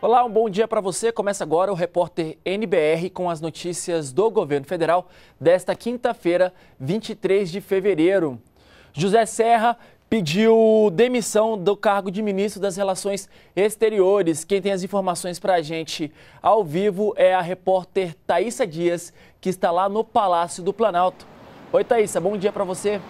Olá, um bom dia para você. Começa agora o repórter NBR com as notícias do governo federal desta quinta-feira, 23 de fevereiro. José Serra pediu demissão do cargo de ministro das Relações Exteriores. Quem tem as informações para a gente ao vivo é a repórter Thaisa Dias, que está lá no Palácio do Planalto. Oi, Thaisa, bom dia para você.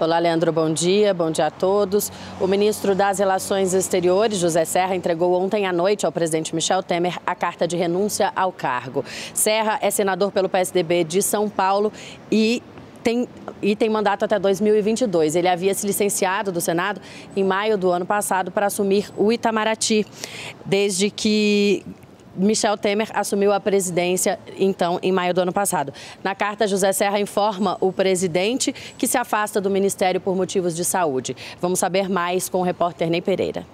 Olá, Leandro, bom dia, bom dia a todos. O ministro das Relações Exteriores, José Serra, entregou ontem à noite ao presidente Michel Temer a carta de renúncia ao cargo. Serra é senador pelo PSDB de São Paulo e tem, e tem mandato até 2022. Ele havia se licenciado do Senado em maio do ano passado para assumir o Itamaraty. Desde que Michel Temer assumiu a presidência, então, em maio do ano passado. Na carta, José Serra informa o presidente que se afasta do ministério por motivos de saúde. Vamos saber mais com o repórter Ney Pereira.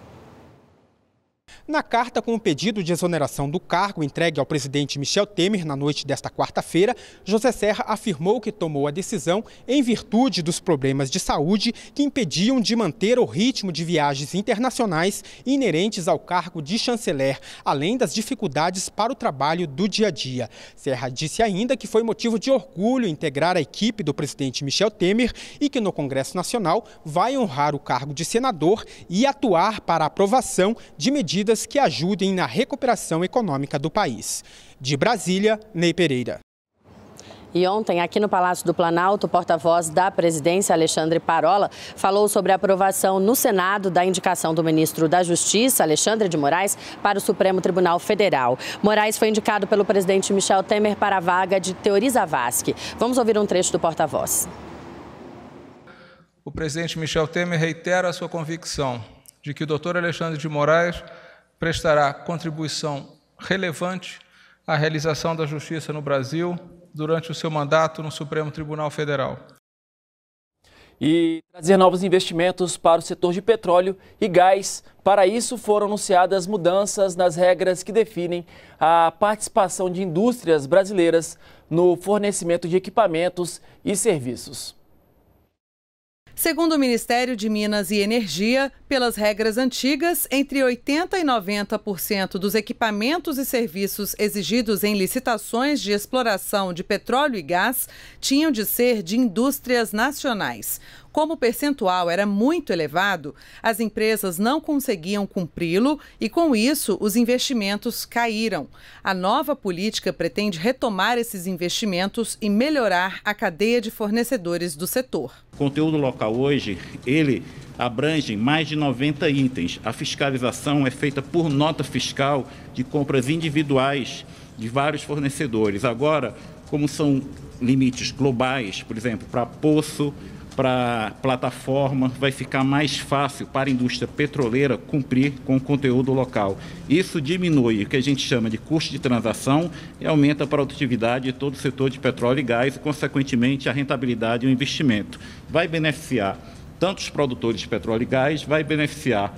Na carta com o pedido de exoneração do cargo entregue ao presidente Michel Temer na noite desta quarta-feira, José Serra afirmou que tomou a decisão em virtude dos problemas de saúde que impediam de manter o ritmo de viagens internacionais inerentes ao cargo de chanceler, além das dificuldades para o trabalho do dia a dia. Serra disse ainda que foi motivo de orgulho integrar a equipe do presidente Michel Temer e que no Congresso Nacional vai honrar o cargo de senador e atuar para a aprovação de medidas medidas que ajudem na recuperação econômica do país. De Brasília, Ney Pereira. E ontem, aqui no Palácio do Planalto, o porta-voz da presidência, Alexandre Parola, falou sobre a aprovação no Senado da indicação do ministro da Justiça, Alexandre de Moraes, para o Supremo Tribunal Federal. Moraes foi indicado pelo presidente Michel Temer para a vaga de Teori Zavascki. Vamos ouvir um trecho do porta-voz. O presidente Michel Temer reitera a sua convicção de que o doutor Alexandre de Moraes prestará contribuição relevante à realização da justiça no Brasil durante o seu mandato no Supremo Tribunal Federal. E trazer novos investimentos para o setor de petróleo e gás. Para isso foram anunciadas mudanças nas regras que definem a participação de indústrias brasileiras no fornecimento de equipamentos e serviços. Segundo o Ministério de Minas e Energia, pelas regras antigas, entre 80% e 90% dos equipamentos e serviços exigidos em licitações de exploração de petróleo e gás tinham de ser de indústrias nacionais. Como o percentual era muito elevado, as empresas não conseguiam cumpri-lo e, com isso, os investimentos caíram. A nova política pretende retomar esses investimentos e melhorar a cadeia de fornecedores do setor. O conteúdo local hoje, ele abrange mais de 90 itens. A fiscalização é feita por nota fiscal de compras individuais de vários fornecedores. Agora, como são limites globais, por exemplo, para poço, para a plataforma, vai ficar mais fácil para a indústria petroleira cumprir com o conteúdo local. Isso diminui o que a gente chama de custo de transação e aumenta a produtividade de todo o setor de petróleo e gás e, consequentemente, a rentabilidade e o investimento. Vai beneficiar tanto os produtores de petróleo e gás, vai beneficiar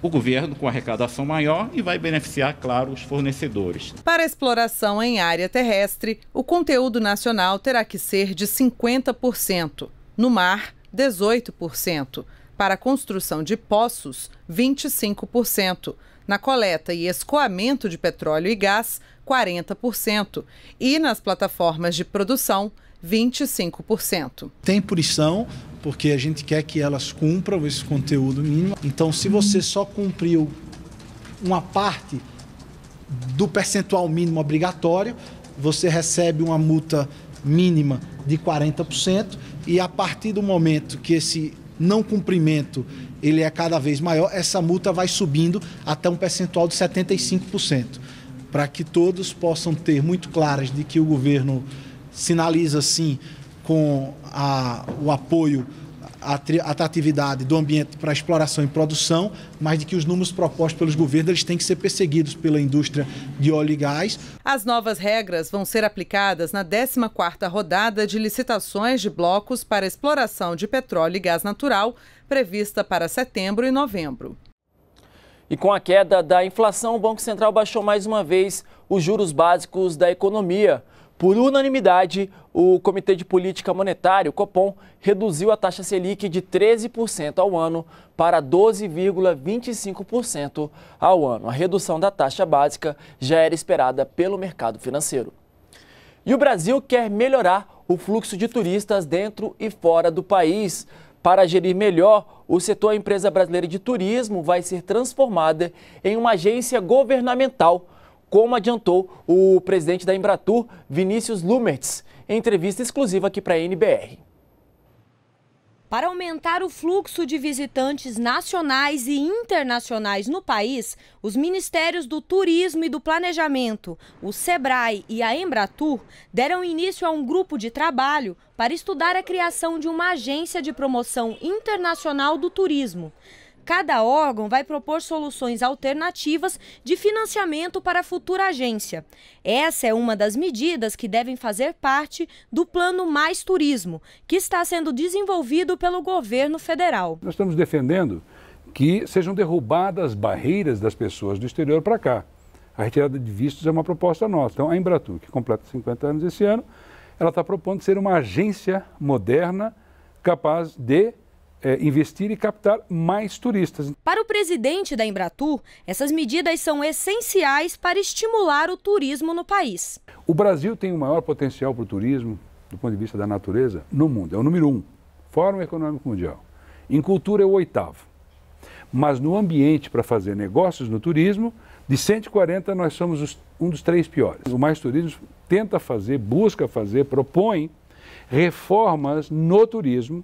o governo com arrecadação maior e vai beneficiar, claro, os fornecedores. Para exploração em área terrestre, o conteúdo nacional terá que ser de 50% no mar, 18%, para a construção de poços, 25%, na coleta e escoamento de petróleo e gás, 40%, e nas plataformas de produção, 25%. Tem punição porque a gente quer que elas cumpram esse conteúdo mínimo. Então, se você só cumpriu uma parte do percentual mínimo obrigatório, você recebe uma multa mínima de 40% e a partir do momento que esse não cumprimento ele é cada vez maior, essa multa vai subindo até um percentual de 75%, para que todos possam ter muito claras de que o governo sinaliza sim com a, o apoio a atratividade do ambiente para exploração e produção, mas de que os números propostos pelos governos eles têm que ser perseguidos pela indústria de óleo e gás. As novas regras vão ser aplicadas na 14ª rodada de licitações de blocos para exploração de petróleo e gás natural, prevista para setembro e novembro. E com a queda da inflação, o Banco Central baixou mais uma vez os juros básicos da economia. Por unanimidade, o Comitê de Política Monetária, o Copom, reduziu a taxa Selic de 13% ao ano para 12,25% ao ano. A redução da taxa básica já era esperada pelo mercado financeiro. E o Brasil quer melhorar o fluxo de turistas dentro e fora do país. Para gerir melhor, o setor Empresa Brasileira de Turismo vai ser transformada em uma agência governamental como adiantou o presidente da Embratur, Vinícius Lumertz, em entrevista exclusiva aqui para a NBR. Para aumentar o fluxo de visitantes nacionais e internacionais no país, os Ministérios do Turismo e do Planejamento, o SEBRAE e a Embratur deram início a um grupo de trabalho para estudar a criação de uma agência de promoção internacional do turismo. Cada órgão vai propor soluções alternativas de financiamento para a futura agência. Essa é uma das medidas que devem fazer parte do Plano Mais Turismo, que está sendo desenvolvido pelo governo federal. Nós estamos defendendo que sejam derrubadas barreiras das pessoas do exterior para cá. A retirada de vistos é uma proposta nossa. Então, a Embratur, que completa 50 anos esse ano, ela está propondo ser uma agência moderna capaz de é, investir e captar mais turistas. Para o presidente da Embratur, essas medidas são essenciais para estimular o turismo no país. O Brasil tem o maior potencial para o turismo, do ponto de vista da natureza, no mundo. É o número um. Fórum Econômico Mundial. Em cultura é o oitavo. Mas no ambiente para fazer negócios no turismo, de 140 nós somos os, um dos três piores. O Mais Turismo tenta fazer, busca fazer, propõe reformas no turismo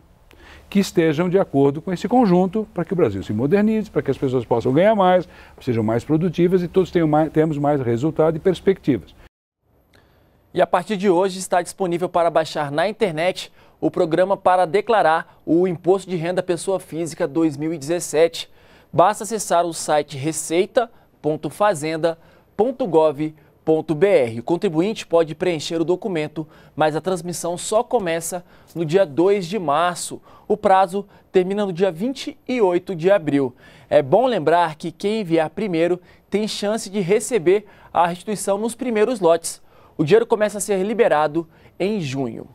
que estejam de acordo com esse conjunto para que o Brasil se modernize, para que as pessoas possam ganhar mais, sejam mais produtivas e todos tenham mais, tenhamos mais resultado e perspectivas. E a partir de hoje está disponível para baixar na internet o programa para declarar o Imposto de Renda Pessoa Física 2017. Basta acessar o site receita.fazenda.gov.br o contribuinte pode preencher o documento, mas a transmissão só começa no dia 2 de março. O prazo termina no dia 28 de abril. É bom lembrar que quem enviar primeiro tem chance de receber a restituição nos primeiros lotes. O dinheiro começa a ser liberado em junho.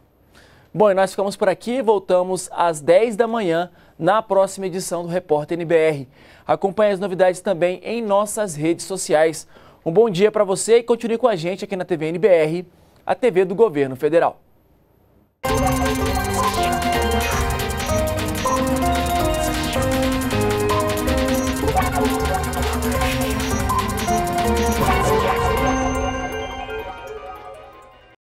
Bom, e nós ficamos por aqui. Voltamos às 10 da manhã na próxima edição do Repórter NBR. Acompanhe as novidades também em nossas redes sociais. Um bom dia para você e continue com a gente aqui na TV NBR, a TV do Governo Federal.